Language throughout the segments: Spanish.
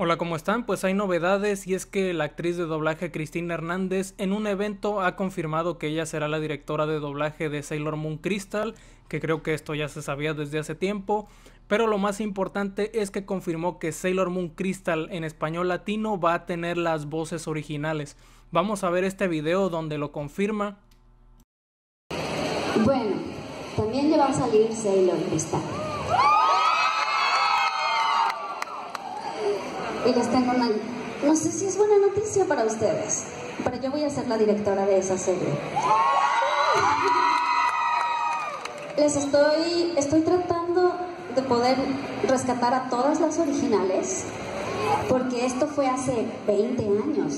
Hola, ¿cómo están? Pues hay novedades y es que la actriz de doblaje Cristina Hernández en un evento ha confirmado que ella será la directora de doblaje de Sailor Moon Crystal, que creo que esto ya se sabía desde hace tiempo, pero lo más importante es que confirmó que Sailor Moon Crystal en español latino va a tener las voces originales. Vamos a ver este video donde lo confirma. Bueno, también le va a salir Sailor Crystal. les tengo una, no sé si es buena noticia para ustedes, pero yo voy a ser la directora de esa serie. Les estoy, estoy tratando de poder rescatar a todas las originales, porque esto fue hace 20 años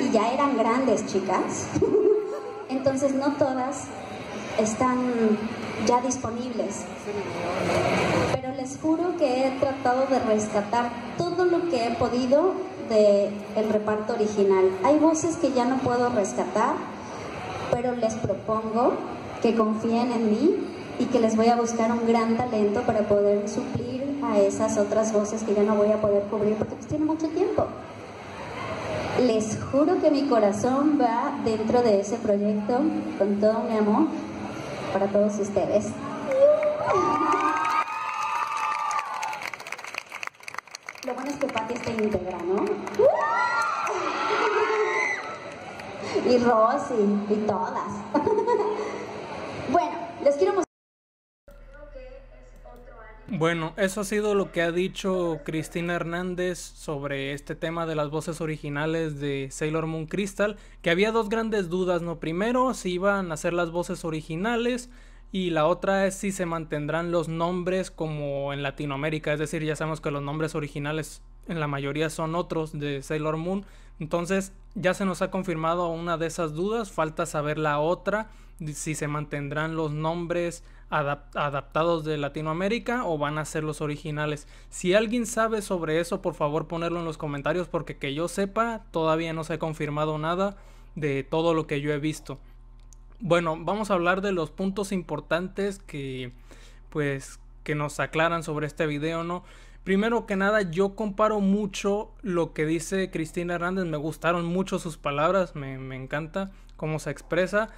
y ya eran grandes chicas, entonces no todas están ya disponibles les juro que he tratado de rescatar todo lo que he podido del el reparto original. Hay voces que ya no puedo rescatar, pero les propongo que confíen en mí y que les voy a buscar un gran talento para poder suplir a esas otras voces que ya no voy a poder cubrir porque pues tiene mucho tiempo. Les juro que mi corazón va dentro de ese proyecto con todo mi amor para todos ustedes. y Rosy y, todas. bueno, les quiero mostrar. Bueno, eso ha sido lo que ha dicho Cristina Hernández sobre este tema de las voces originales de Sailor Moon Crystal, que había dos grandes dudas, ¿no? Primero, si iban a ser las voces originales y la otra es si se mantendrán los nombres como en Latinoamérica, es decir, ya sabemos que los nombres originales en la mayoría son otros de Sailor Moon, entonces ya se nos ha confirmado una de esas dudas, falta saber la otra, si se mantendrán los nombres adaptados de Latinoamérica o van a ser los originales. Si alguien sabe sobre eso, por favor ponerlo en los comentarios porque que yo sepa, todavía no se ha confirmado nada de todo lo que yo he visto. Bueno, vamos a hablar de los puntos importantes que pues que nos aclaran sobre este video, ¿no? Primero que nada, yo comparo mucho lo que dice Cristina Hernández. Me gustaron mucho sus palabras, me, encanta cómo se expresa.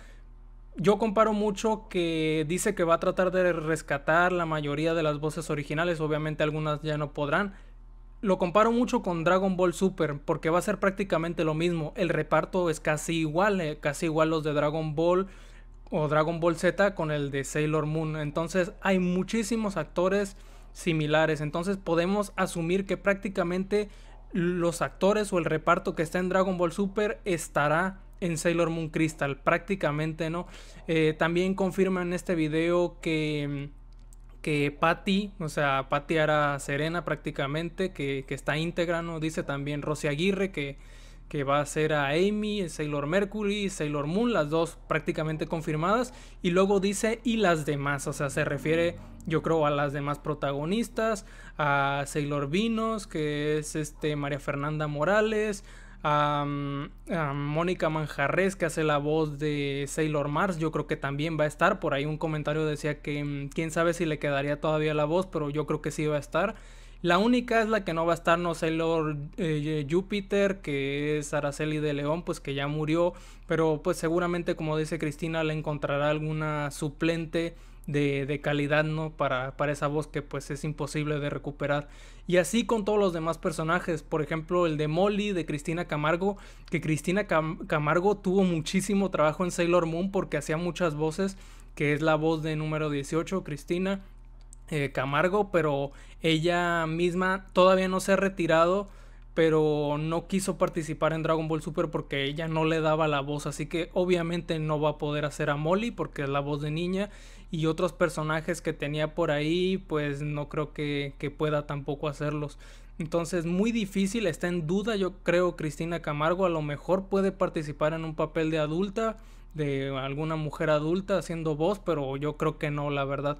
Yo comparo mucho que dice que va a tratar de rescatar la mayoría de las voces originales, obviamente algunas ya no podrán. Lo comparo mucho con Dragon Ball Super, porque va a ser prácticamente lo mismo. El reparto es casi igual, eh, casi igual los de Dragon Ball o Dragon Ball Z con el de Sailor Moon. Entonces hay muchísimos actores similares. Entonces podemos asumir que prácticamente los actores o el reparto que está en Dragon Ball Super estará en Sailor Moon Crystal, prácticamente, ¿no? Eh, también confirma en este video que, que Patty, o sea, Patty era Serena prácticamente, que, que está íntegra, ¿no? Dice también Rosy Aguirre que que va a ser a Amy, Sailor Mercury, Sailor Moon, las dos prácticamente confirmadas. Y luego dice y las demás, o sea, se refiere yo creo a las demás protagonistas, a Sailor Vinos, que es este María Fernanda Morales, a, mm, a Mónica Manjarres, que hace la voz de Sailor Mars, yo creo que también va a estar. Por ahí un comentario decía que mm, quién sabe si le quedaría todavía la voz, pero yo creo que sí va a estar. La única es la que no va a estar, no Sailor Jupiter, eh, Júpiter, que es Araceli de León, pues que ya murió, pero pues seguramente, como dice Cristina, le encontrará alguna suplente de, calidad, ¿no? Para, para esa voz que pues es imposible de recuperar. Y así con todos los demás personajes, por ejemplo el de Molly de Cristina Camargo, que Cristina Camargo tuvo muchísimo trabajo en Sailor Moon porque hacía muchas voces, que es la voz de número 18, Cristina, eh, Camargo, pero ella misma todavía no se ha retirado, pero no quiso participar en Dragon Ball Super porque ella no le daba la voz, así que obviamente no va a poder hacer a Molly porque es la voz de niña y otros personajes que tenía por ahí, pues no creo que, que pueda tampoco hacerlos. Entonces, muy difícil, está en duda, yo creo, Cristina Camargo, a lo mejor puede participar en un papel de adulta de alguna mujer adulta haciendo voz, pero yo creo que no, la verdad.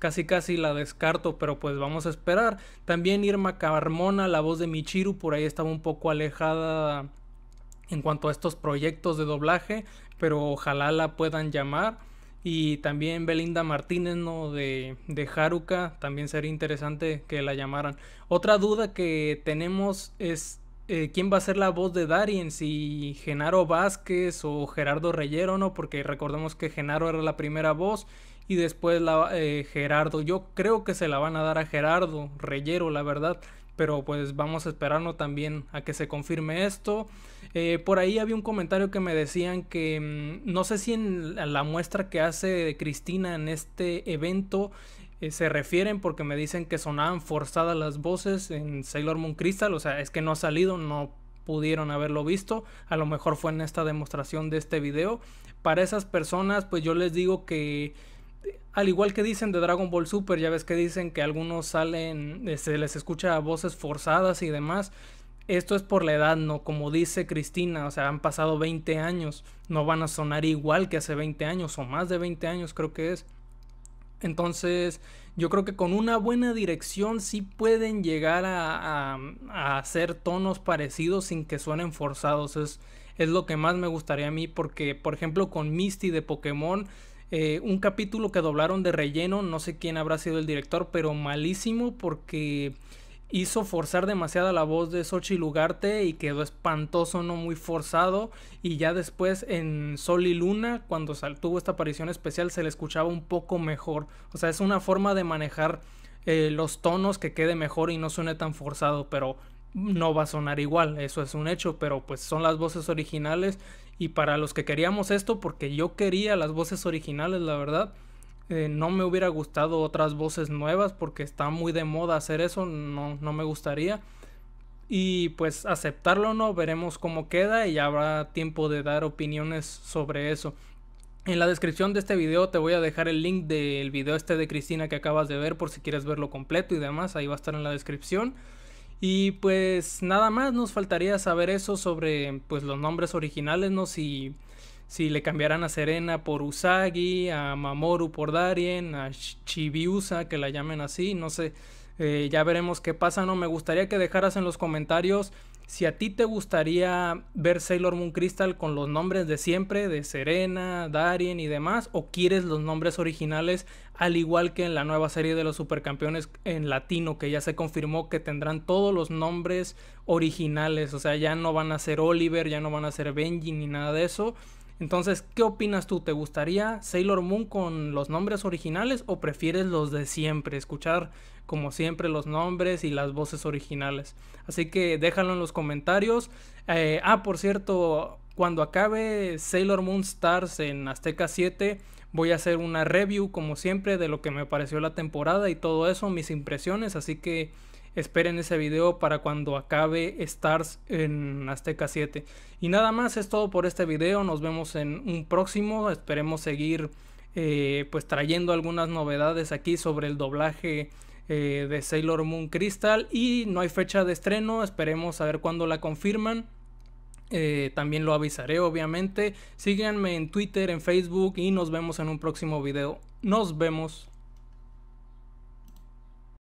Casi casi la descarto, pero pues vamos a esperar. También Irma Carmona, la voz de Michiru, por ahí estaba un poco alejada en cuanto a estos proyectos de doblaje, pero ojalá la puedan llamar. Y también Belinda Martínez, ¿no? De, de Haruka, también sería interesante que la llamaran. Otra duda que tenemos es eh, quién va a ser la voz de Darien, si Genaro Vázquez o Gerardo Reyero, ¿no? Porque recordemos que Genaro era la primera voz y después la, eh, Gerardo. Yo creo que se la van a dar a Gerardo Reyero, la verdad. Pero pues vamos a esperarnos también a que se confirme esto. Eh, por ahí había un comentario que me decían que mm, no sé si en la muestra que hace Cristina en este evento se refieren porque me dicen que sonaban forzadas las voces en Sailor Moon Crystal, o sea, es que no ha salido, no pudieron haberlo visto, a lo mejor fue en esta demostración de este video. Para esas personas, pues yo les digo que al igual que dicen de Dragon Ball Super, ya ves que dicen que algunos salen, eh, se les escucha voces forzadas y demás. Esto es por la edad, ¿no? Como dice Cristina, o sea, han pasado 20 años, no van a sonar igual que hace 20 años o más de 20 años creo que es. Entonces, yo creo que con una buena dirección sí pueden llegar a, hacer tonos parecidos sin que suenen forzados. Es, lo que más me gustaría a mí porque, por ejemplo, con Misty de Pokémon, eh, un capítulo que doblaron de relleno, no sé quién habrá sido el director, pero malísimo porque hizo forzar demasiado la voz de Sochi Lugarte y quedó espantoso, no muy forzado. Y ya después en Sol y Luna, cuando tuvo esta aparición especial, se le escuchaba un poco mejor. O sea, es una forma de manejar eh, los tonos que quede mejor y no suene tan forzado, pero no va a sonar igual, eso es un hecho, pero pues son las voces originales. Y para los que queríamos esto, porque yo quería las voces originales, la verdad eh, no me hubiera gustado otras voces nuevas porque está muy de moda hacer eso, no, no me gustaría. Y pues aceptarlo o no, veremos cómo queda y habrá tiempo de dar opiniones sobre eso. En la descripción de este video te voy a dejar el link del video este de Cristina que acabas de ver por si quieres verlo completo y demás, ahí va a estar en la descripción. Y pues nada más, nos faltaría saber eso sobre pues los nombres originales, ¿no? Si si le cambiaran a Serena por Usagi, a Mamoru por Darien, a Chibiusa, que la llamen así, no sé. Eh, ya veremos qué pasa, ¿no? Me gustaría que dejaras en los comentarios si a ti te gustaría ver Sailor Moon Crystal con los nombres de siempre, de Serena, Darien y demás, o quieres los nombres originales, al igual que en la nueva serie de los supercampeones en latino, que ya se confirmó que tendrán todos los nombres originales, o sea, ya no van a ser Oliver, ya no van a ser Benji ni nada de eso entonces, ¿qué opinas tú? ¿Te gustaría Sailor Moon con los nombres originales o prefieres los de siempre? Escuchar como siempre los nombres y las voces originales. Así que déjalo en los comentarios. Eh, ah, por cierto, cuando acabe Sailor Moon Stars en Azteca 7, voy a hacer una review como siempre de lo que me pareció la temporada y todo eso, mis impresiones. Así que esperen ese video para cuando acabe Stars en Azteca 7. Y nada más es todo por este video, nos vemos en un próximo, esperemos seguir eh, pues trayendo algunas novedades aquí sobre el doblaje eh, de Sailor Moon Crystal y no hay fecha de estreno, esperemos a ver cuándo la confirman. Eh, también lo avisaré obviamente. Síganme en Twitter, en Facebook y nos vemos en un próximo video. Nos vemos.